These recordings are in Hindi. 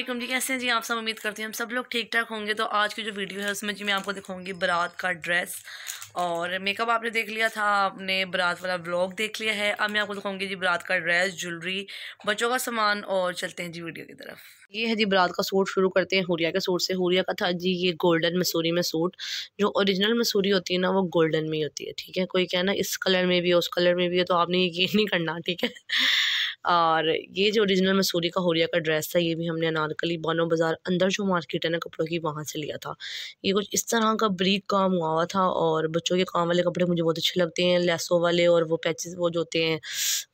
असलम जी कैसे हैं जी आप सब उम्मीद करती हैं हम सब लोग ठीक ठाक होंगे तो आज की जो वीडियो है उसमें जी मैं आपको दिखाऊंगी बारात का ड्रेस और मेकअप आपने देख लिया था आपने बारात वाला व्लॉग देख लिया है अब मैं आपको दिखाऊंगी जी बारात का ड्रेस ज्वेलरी बच्चों का सामान और चलते हैं जी वीडियो की तरफ ये है जी बारात का सूट शुरू करते हैं हुरिया के सूट से हुरिया का था जी ये गोल्डन मसूरी में सूट जो ओरिजिनल मसूरी होती है ना वो गोल्डन में ही होती है ठीक है कोई कहना इस कलर में भी है उस कलर में भी है तो आपने ये नहीं करना ठीक है और ये जो ओरिजिनल मसूरी का होरिया का ड्रेस था ये भी हमने अनारकली बानो बाज़ार अंदर जो मार्केट है ना कपड़ों की वहाँ से लिया था ये कुछ इस तरह का ब्रीक काम हुआ हुआ था और बच्चों के काम वाले कपड़े मुझे बहुत अच्छे लगते हैं लेसों वाले और वो पैचेस वो जो होते हैं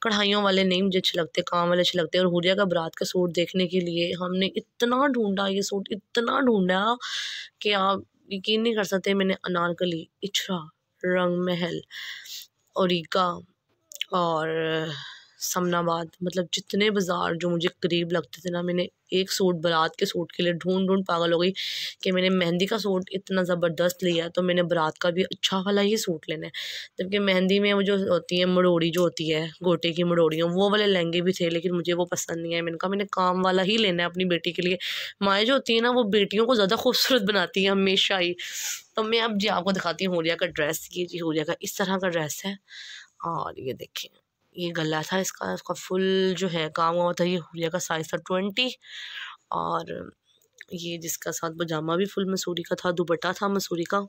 कढ़ाइयों वाले नहीं मुझे अच्छे लगते काम वाले अच्छे लगते हैं और हुरिया का बरात का सूट देखने के लिए हमने इतना ढूँढा ये सूट इतना ढूँढा कि आप यकीन नहीं कर सकते मैंने अनारकली इछरा रंग महल औरिका और समनाबाद मतलब जितने बाज़ार जो मुझे करीब लगते थे ना मैंने एक सूट बारात के सूट के लिए ढूंढ ढूंढ पागल हो गई कि मैंने मेहंदी का सूट इतना ज़बरदस्त लिया तो मैंने बारात का भी अच्छा वाला ही सूट लेना है जबकि मेहंदी में वो जो होती है मड़ोड़ी जो होती है गोटे की मड़ोड़ियाँ वो वाले लहंगे भी थे लेकिन मुझे वो पसंद नहीं है मैंने कहा मैंने काम वाला ही लेना है अपनी बेटी के लिए माएँ जो होती है ना वो बेटियों को ज़्यादा खूबसूरत बनाती है हमेशा ही तो मैं अब जी आपको दिखाती हूँ होलिया का ड्रेस ये जी होलिया का इस तरह का ड्रेस है और ये देखें ये गला था इसका उसका फुल जो है काम हुआ था ये हुलिया का साइज़ था ट्वेंटी और ये जिसका साथ पजामा भी फुल मसूरी का था दुपट्टा था मसूरी का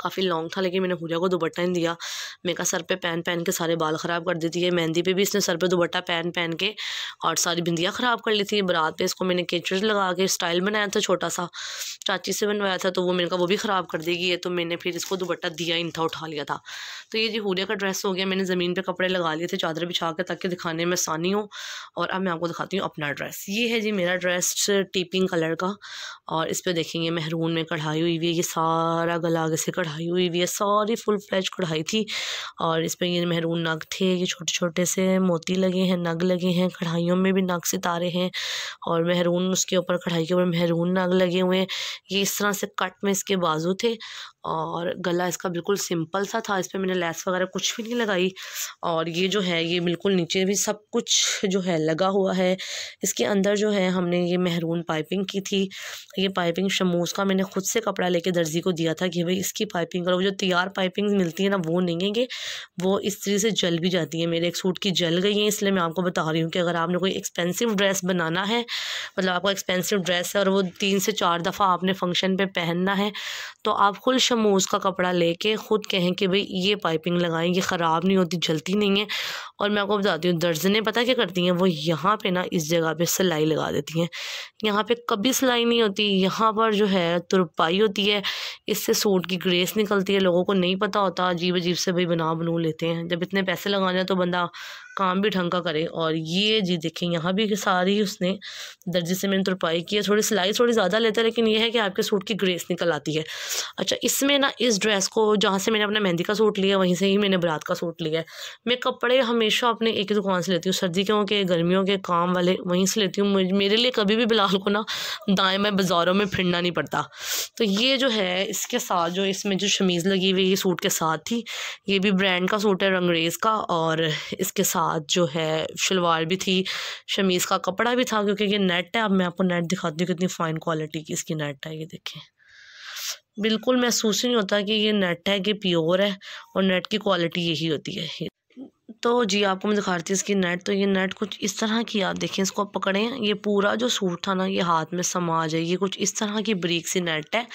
काफ़ी लॉन्ग था लेकिन मैंने पूजा को दुपट्टा नहीं दिया मेरे सर पे पहन पहन के सारे बाल ख़राब कर देती है मेहंदी पे भी इसने सर पे दुपट्टा पहन पहन के और सारी बिंदियाँ ख़राब कर ली थी बारात पे इसको मैंने केचर लगा के स्टाइल बनाया था छोटा सा चाची से बनवाया था तो वो मेरे का वो भी ख़राब कर देगी ये तो मैंने फिर इसको दुपट्टा दिया इन था उठा लिया था तो ये जी हूरिया का ड्रेस हो गया मैंने ज़मीन पर कपड़े लगा लिए थे चादर बिछा के ताकि दिखाने में आसानी हो और अब मैं आपको दिखाती हूँ अपना ड्रेस ये है जी मेरा ड्रेस टीपिंग कलर का और इस पर देखेंगे महरून में कढ़ाई हुई हुई है ये सारा गला आगे से कढ़ाई कढ़ाई हुई हुई है सारी फुल फ्लैज कढ़ाई थी और पर ये महरून नग थे ये छोटे छोटे से मोती लगे हैं नग लगे हैं कढ़ाइयों में भी नग सितारे हैं और महरून उसके ऊपर कढ़ाई के ऊपर महरून नग लगे हुए हैं ये इस तरह से कट में इसके बाजू थे और गला इसका बिल्कुल सिंपल सा था इस पर मैंने लेस वगैरह कुछ भी नहीं लगाई और ये जो है ये बिल्कुल नीचे भी सब कुछ जो है लगा हुआ है इसके अंदर जो है हमने ये महरून पाइपिंग की थी ये पाइपिंग शमोस का मैंने ख़ुद से कपड़ा लेके दर्जी को दिया था कि भाई इसकी पाइपिंग करो जो तैयार पाइपिंग मिलती है ना वो नहीं है कि वो इस तरीके से जल भी जाती है मेरे एक सूट की जल गई है इसलिए मैं आपको बता रही हूँ कि अगर आपने कोई एक्सपेंसिव ड्रेस बनाना है मतलब आपका एक्सपेंसिव ड्रेस है और वो तीन से चार दफ़ा आपने फंक्शन पर पहनना है तो आप खुल शमूस का कपड़ा लेके ख़ुद कहें कि भाई ये पाइपिंग लगाएं ये ख़राब नहीं होती जलती नहीं है और मैं आपको बताती हूँ दर्जनें पता क्या करती हैं वो यहाँ पे ना इस जगह पे सिलाई लगा देती हैं यहाँ पे कभी सिलाई नहीं होती यहाँ पर जो है तुरपाई होती है इससे सूट की ग्रेस निकलती है लोगों को नहीं पता होता अजीब अजीब से भाई बना बनू लेते हैं जब इतने पैसे लगाने तो बंदा काम भी ढंग का करे और ये जी देखें यहाँ भी सारी उसने दर्जे से मैंने तुरपाई की है थोड़ी सिलाई थोड़ी ज़्यादा लेता है लेकिन ये है कि आपके सूट की ग्रेस निकल आती है अच्छा इसमें ना इस ड्रेस को जहाँ से मैंने अपना मेहंदी का सूट लिया वहीं से ही मैंने बरात का सूट लिया है मैं कपड़े हमेशा हमेशा अपने एक ही दुकान से लेती हूँ सर्दी के होंगे गर्मियों के काम वाले वहीं से लेती हूँ मेरे लिए कभी भी बिलाल को ना दाएँ में बाज़ारों में फिरना नहीं पड़ता तो ये जो है इसके साथ जो इसमें जो शमीज़ लगी हुई है सूट के साथ थी ये भी ब्रांड का सूट है रंगरेज़ का और इसके साथ जो है शलवार भी थी शमीज़ का कपड़ा भी था क्योंकि ये नेट है अब मैं आपको नेट दिखाती हूँ कितनी फ़ाइन क्वालिटी की इसकी नेट है ये देखें बिल्कुल महसूस ही नहीं होता कि ये नेट है कि प्योर है और नेट की क्वालिटी यही होती है तो जी आपको मैं दिखा रही थी इसकी नेट तो ये नेट कुछ इस तरह की आप देखें इसको आप पकड़ें ये पूरा जो सूट था ना ये हाथ में समा जाए ये कुछ इस तरह की ब्रीक सी नेट है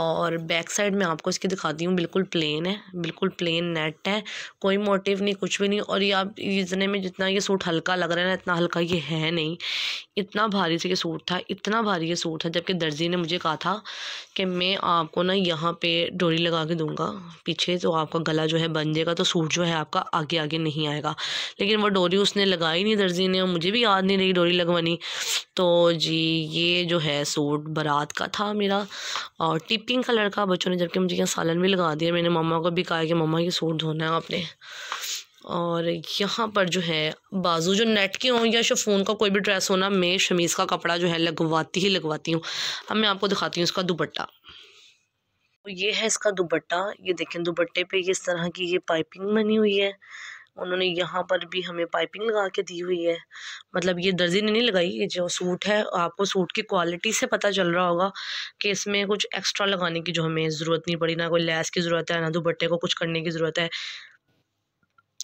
और बैक साइड में आपको इसकी दिखाती हूँ बिल्कुल प्लेन है बिल्कुल प्लेन नेट है कोई मोटिव नहीं कुछ भी नहीं और ये आप इतने में जितना ये सूट हल्का लग रहा है ना इतना हल्का ये है नहीं इतना भारी से ये सूट था इतना भारी ये सूट था जबकि दर्जी ने मुझे कहा था कि मैं आपको ना यहाँ पे डोरी लगा के दूँगा पीछे तो आपका गला जो है बन जाएगा तो सूट जो है आपका आगे आगे नहीं आएगा लेकिन वो डोरी उसने लगाई नहीं दर्जी ने मुझे भी याद नहीं रही डोरी लगवानी तो जी ये जो है सूट बारात का था मेरा और टिपिंग कलर का बच्चों ने जबकि मुझे यहाँ सालन भी लगा दिया मैंने मम्मा को भी कहा कि मम्मा ये सूट धोना है आपने और यहाँ पर जो है बाजू जो नेट के हों या शफून का कोई भी ड्रेस होना मैं शमीज़ का कपड़ा जो है लगवाती ही लगवाती हूँ अब मैं आपको दिखाती हूँ इसका दुपट्टा तो ये है इसका दुपट्टा ये देखें दुपट्टे पे इस तरह की ये पाइपिंग बनी हुई है उन्होंने यहाँ पर भी हमें पाइपिंग लगा के दी हुई है मतलब ये दर्जी ने नहीं लगाई ये जो सूट है आपको सूट की क्वालिटी से पता चल रहा होगा कि इसमें कुछ एक्स्ट्रा लगाने की जो हमें ज़रूरत नहीं पड़ी ना कोई लैस की ज़रूरत है ना दुपट्टे को कुछ करने की ज़रूरत है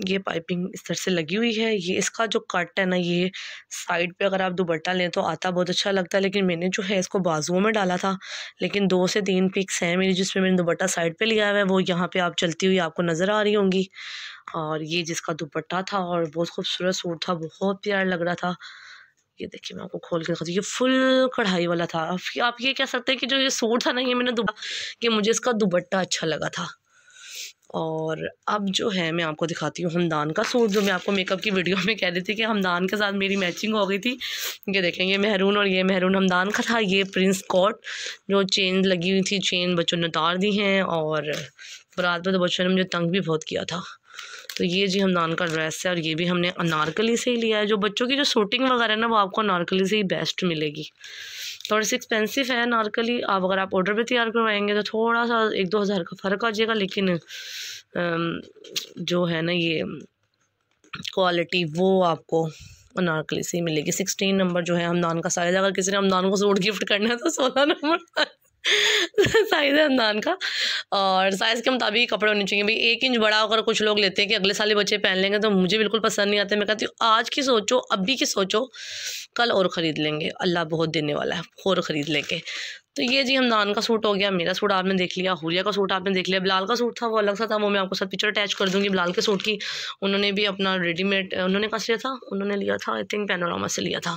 ये पाइपिंग इस तरह से लगी हुई है ये इसका जो कट है ना ये साइड पे अगर आप दुबट्टा लें तो आता बहुत अच्छा लगता है लेकिन मैंने जो है इसको बाजुओं में डाला था लेकिन दो से तीन पिक्स हैं मेरी जिसमें मैंने दुपट्टा साइड पे लिया हुआ है वो यहाँ पे आप चलती हुई आपको नज़र आ रही होंगी और ये जिसका दुपट्टा था और बहुत खूबसूरत सूट था बहुत प्यार लग रहा था ये देखिए मैं आपको खोल के दिखाती हूँ ये फुल कढ़ाई वाला था आप ये कह सकते हैं कि जो ये सूट था ना ये मैंने दुबा कि मुझे इसका दुबट्टा अच्छा लगा था और अब जो है मैं आपको दिखाती हूँ हमदान का सूट जो मैं आपको मेकअप की वीडियो में कह रही थी कि हमदान के साथ मेरी मैचिंग हो गई थी ये देखें ये महरून और ये महरून हमदान का था ये प्रिंस कॉट जो चेन लगी हुई थी चेन बच्चों ने उतार दी हैं और रात में तो बच्चों ने मुझे तंग भी बहुत किया था तो ये जी हमदान का ड्रेस है और ये भी हमने अनारकली से ही लिया है जो बच्चों की जो शूटिंग वगैरह ना वो आपको अनारकली से ही बेस्ट मिलेगी थोड़ी सी एक्सपेंसिव है नारकली आप अगर आप ऑर्डर पे तैयार करवाएंगे तो थोड़ा सा एक दो हज़ार का फ़र्क आ जाएगा लेकिन जो है ना ये क्वालिटी वो आपको अनारकली से ही मिलेगी सिक्सटीन नंबर जो है हमदान का साइज़ अगर किसी ने हमदान को सूट गिफ्ट करना है तो सोलह नंबर साइज है अंदान का और साइज़ के मुताबिक कपड़े होने चाहिए भाई एक इंच बड़ा होकर कुछ लोग लेते हैं कि अगले साल ही बच्चे पहन लेंगे तो मुझे बिल्कुल पसंद नहीं आते मैं कहती हूँ आज की सोचो अभी की सोचो कल और ख़रीद लेंगे अल्लाह बहुत देने वाला है और ख़रीद लेंगे तो ये जी हमदान का सूट हो गया मेरा सूट आपने देख लिया हुरिया का सूट आपने देख लिया बिलाल का सूट था वो अलग सा था वो मैं आपको साथ पिक्चर अटैच कर दूंगी बिलाल के सूट की उन्होंने भी अपना रेडीमेड उन्होंने कहा से लिया था उन्होंने लिया था आई थिंक पैनोरामा से लिया था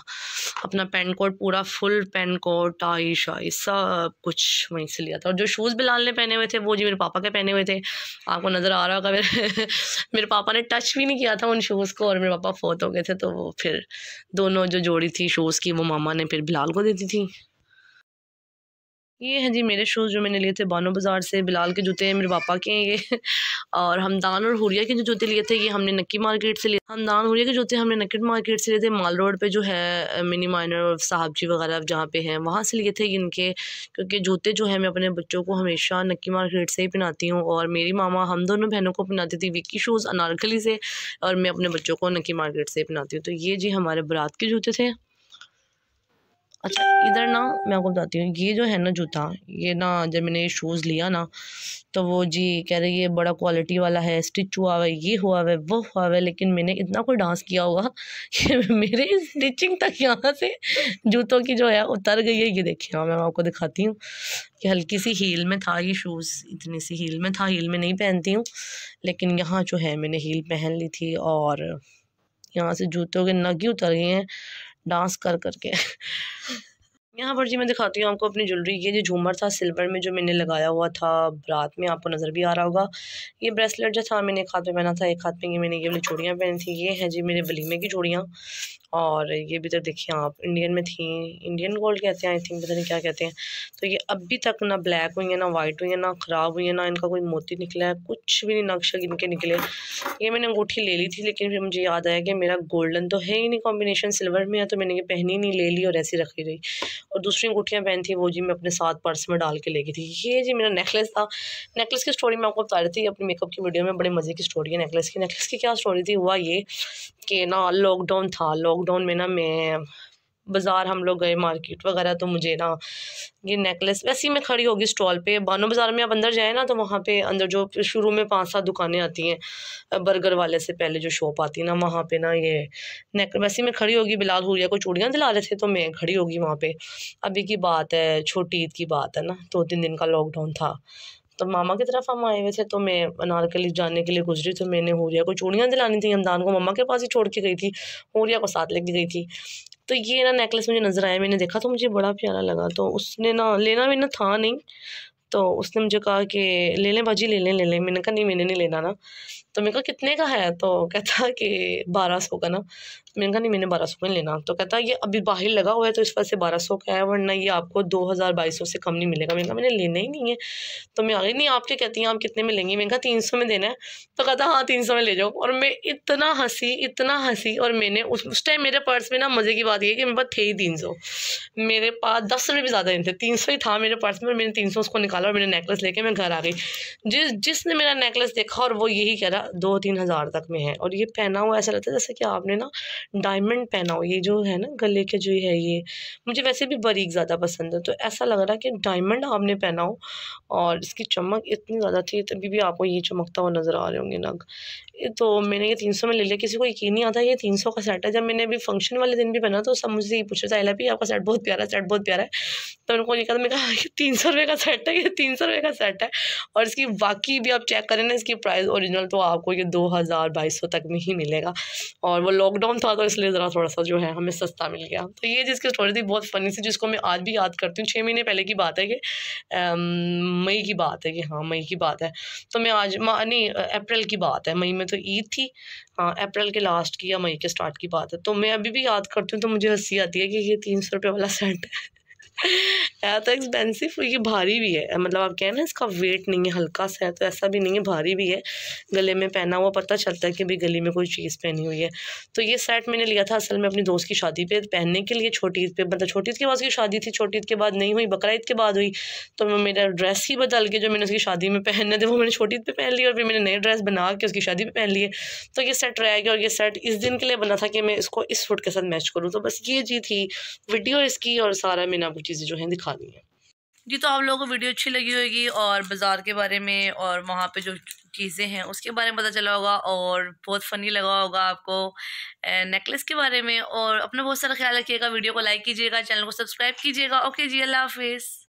अपना पेन कोट पूरा फुल पेन कोट टाई शाई सब कुछ वहीं से लिया था और जो शूज़ बिलाल ने पहने हुए थे वो जी मेरे पापा के पहने हुए थे आपको नज़र आ रहा होगा मेरे मेरे पापा ने टच भी नहीं किया था उन शूज़ को और मेरे पापा फोत हो गए थे तो वो फिर दोनों जो जोड़ी थी शूज़ की वो मामा ने फिर बिलाल को देती थी ये हैं जी मेरे शूज़ जो मैंने लिए थे बानो बाज़ार से बिलाल के जूते हैं मेरे पापा के हैं ये और हमदान और हुरिया के जो जूते लिए थे ये हमने नक्की मार्केट से लिए हमदान हुरिया के जूते हमने नक्की मार्केट से लिए थे माल रोड पे जो है मिनी माइनर और साहब जी वगैरह जहाँ पे हैं वहाँ से लिए थे इनके क्योंकि जूते जो है मैं अपने बच्चों को हमेशा नक्की मार्केट से ही पहनाती हूँ और मेरी मामा हम दोनों बहनों को पहनाती थी विकी शूज़ अनारकली से और मैं अपने बच्चों को नक्की मार्केट से पहनाती हूँ तो ये जी हमारे बरात के जूते थे अच्छा इधर ना मैं आपको बताती हूँ ये जो है ना जूता ये ना जब मैंने ये शूज़ लिया ना तो वो जी कह रही है बड़ा क्वालिटी वाला है स्टिच हुआ हुआ है ये हुआ हुआ है वो हुआ हुआ है लेकिन मैंने इतना कोई डांस किया हुआ कि मेरे स्टिचिंग तक यहाँ से जूतों की जो है उतर गई है ये देखिए हाँ मैं आपको दिखाती हूँ कि हल्की सी हील में था ये शूज़ इतनी सी हील में था हील में नहीं पहनती हूँ लेकिन यहाँ जो है मैंने हील पहन ली थी और यहाँ से जूतों के नग ही उतर गए हैं डांस कर करके यहाँ पर जी मैं दिखाती हूँ आपको अपनी ज्वेलरी ये जो झूमर था सिल्वर में जो मैंने लगाया हुआ था रात में आपको नज़र भी आ रहा होगा ये ब्रेसलेट जो था मैंने एक हाथ में पहना था एक हाथ में ये मैंने ये वाली चूड़ियाँ पहनी थी ये हैं जी मेरे वलीमे की चूड़ियाँ और ये भी तो देखिए आप इंडियन में थी इंडियन गोल्ड कहते हैं आई थिंक पता नहीं क्या कहते हैं तो ये अभी तक ना ब्लैक हुई है ना वाइट हुई है ना ख़राब हुई है ना इनका कोई मोती निकला है कुछ भी नहीं नक्शा इनके निकले ये मैंने अंगूठी ले ली थी लेकिन फिर मुझे याद आया कि मेरा गोल्डन तो है ही नहीं कॉम्बिनेशन सिल्वर में है तो मैंने ये पहनी नहीं ले ली और ऐसी रखी रही और दूसरी अंगूठियाँ पहन थी वो जी मैं अपने साथ पर्स में डाल के ले गई थी ये जी मेरा नेकलेस था नेकलेस की स्टोरी मैं आपको बता रही थी अपने मेकअप की वीडियो में बड़े मज़े की स्टोरी है नेकलेस की नेकलेस की क्या स्टोरी थी हुआ ये कि ना लॉकडाउन था लॉकडाउन में ना मैं बाज़ार हम लोग गए मार्केट वगैरह तो मुझे ना ये नेकलेस वैसे ही मैं खड़ी होगी स्टॉल पे बानो बाज़ार में आप अंदर जाए ना तो वहाँ पे अंदर जो शुरू में पांच सात दुकानें आती हैं बर्गर वाले से पहले जो शॉप आती है ना वहाँ पे ना ये नेक वैसे ही मैं खड़ी होगी बिलाल गया कोई चूड़ियाँ दिला रहे थे तो मैं खड़ी होगी वहाँ पर अभी की बात है छोटी ईद की बात है ना दो तीन दिन का लॉकडाउन था तो मामा की तरफ हम आए हुए थे तो मैं अनारकली जाने के लिए गुजरी तो मैंने होरिया को चूड़ियाँ दिलानी थी हमदान को मामा के पास ही छोड़ के गई थी होरिया को साथ लेके गई थी तो ये ना नेकलेस मुझे नज़र आया मैंने देखा तो मुझे बड़ा प्यारा लगा तो उसने ना लेना भी ना था नहीं तो उसने मुझे कहा कि ले लें भाजी ले लें ले लें मैंने कहा नहीं मैंने नहीं लेना ना तो मैंने कहा कितने का है तो कहता कि बारह सौ का ना मैंने कहा नहीं मैंने बारह सौ में लेना तो कहता ये अभी बाहर लगा हुआ है तो इस वजह से बारह सौ का है वरना ये आपको दो हज़ार बाईस सौ से कम नहीं मिलेगा मैंने कहा मैंने लेना ही नहीं है तो मैं आ गई नहीं आप क्या कहती हैं आप कितने में लेंगी मैंने कहा तीन सौ में देना है तो कहता हाँ तीन सौ में ले जाओ और मैं इतना हंसी इतना हंसी और मैंने उस उस टाइम मेरे पर्स में ना मज़े की बात ये कि मेरे पास थे ही तीन सौ मेरे पास दस रुपये भी ज़्यादा नहीं थे तीन सौ ही था मेरे पर्स में और मैंने तीन सौ उसको निकाला और मैंने नेकलेस लेके मैं घर आ गई जिस जिसने मेरा नेकलेस देखा और वो यही कह रहा दो तीन हज़ार तक में है और ये पहना हुआ ऐसा लगता है जैसे कि आपने ना डायमंड पहना हो ये जो है ना गले के जो है ये मुझे वैसे भी बारीक ज़्यादा पसंद है तो ऐसा लग रहा है कि डायमंड आपने पहना हो और इसकी चमक इतनी ज़्यादा थी तभी भी आपको ये चमकता हुआ नज़र आ रहे होंगे नग तो मैंने ये तीन सौ में ले लिया किसी को यकीन नहीं आता ये तीन सौ का सेट है जब मैंने अभी फंक्शन वाले दिन भी पहना तो सब मुझे ये पूछ रहे थे भी आपका सेट बहुत प्यारा सेट बहुत प्यारा है तो उनको ये कहा मैं कहा कि तीन सौ रुपये का सेट है ये तीन सौ रुपये का सेट है और इसकी बाकी भी आप चेक करें ना इसकी प्राइस ओरिजिनल तो आपको ये दो हज़ार बाईस सौ तक में ही मिलेगा और वो लॉकडाउन था तो था तो इसलिए ज़रा थोड़ा सा जो है हमें सस्ता मिल गया तो ये जिसकी स्टोरी थी बहुत फ़नी सी जिसको मैं आज भी याद करती हूँ छः महीने पहले की बात है कि मई की बात है कि हाँ मई की बात है तो मैं आज नहीं अप्रैल की बात है मई में तो ईद थी हाँ अप्रैल के लास्ट की या मई के स्टार्ट की बात है तो मैं अभी भी याद करती हूँ तो मुझे हंसी आती है कि ये तीन सौ रुपये वाला सेट है है तो एक्सपेंसिव ये भारी भी है मतलब आप कहें ना इसका वेट नहीं है हल्का सा है तो ऐसा भी नहीं है भारी भी है गले में पहना हुआ पता चलता है कि भाई गले में कोई चीज़ पहनी हुई है तो ये सेट मैंने लिया था असल में अपनी दोस्त की शादी पे पहनने के लिए छोटी ईद पे मतलब छोटी ईद के बाद उसकी शादी थी छोटी ईद के बाद नहीं हुई बकरा ईद के बाद हुई तो मैं मेरा ड्रेस ही बदल के जो मैंने उसकी शादी में पहनने थे वो मैंने छोटी ईद पर पहन ली और फिर मैंने नए ड्रेस बना के उसकी शादी पर पहन लिए तो ये सेट रह गया और ये सेट इस दिन के लिए बना था कि मैं इसको इस फुट के साथ मैच करूँ तो बस ये जी थी वीडियो इसकी और सारा मैंने आपको चीज़ें जो है दिखा गई हैं जी तो आप लोगों को वीडियो अच्छी लगी होगी और बाज़ार के बारे में और वहाँ पे जो चीज़ें हैं उसके बारे में पता चला होगा और बहुत फ़नी लगा होगा आपको नेकलेस के बारे में और अपना बहुत सारा ख्याल रखिएगा वीडियो को लाइक कीजिएगा चैनल को सब्सक्राइब कीजिएगा ओके जी अल्लाह हाफिज़